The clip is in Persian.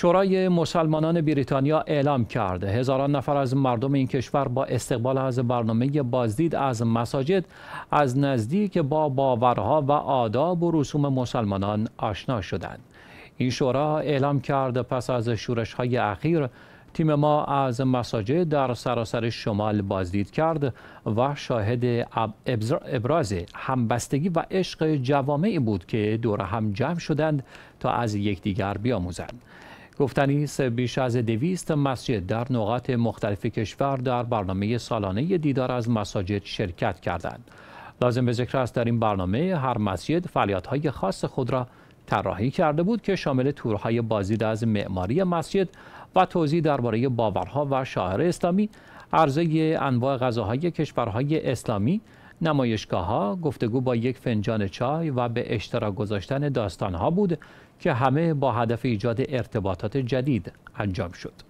شورای مسلمانان بریتانیا اعلام کرد. هزاران نفر از مردم این کشور با استقبال از برنامه بازدید از مساجد از نزدیک با باورها و آداب و رسوم مسلمانان آشنا شدند این شورا اعلام کرد پس از شورش های اخیر تیم ما از مساجد در سراسر شمال بازدید کرد و شاهد ابراز همبستگی و عشق جوامعی بود که دور هم جمع شدند تا از یکدیگر بیاموزند است بیش از دویست مسجد در نقاط مختلف کشور در برنامه سالانه دیدار از مساجد شرکت کردند. لازم به ذکر است در این برنامه هر مسجد های خاص خود را طراحی کرده بود که شامل تورهای بازدید از معماری مسجد و توضیح درباره باورها و شاعر اسلامی، عرضه انواع غذاهای کشورهای اسلامی، نمایشگاه ها گفتگو با یک فنجان چای و به اشتراک گذاشتن داستان ها بود که همه با هدف ایجاد ارتباطات جدید انجام شد.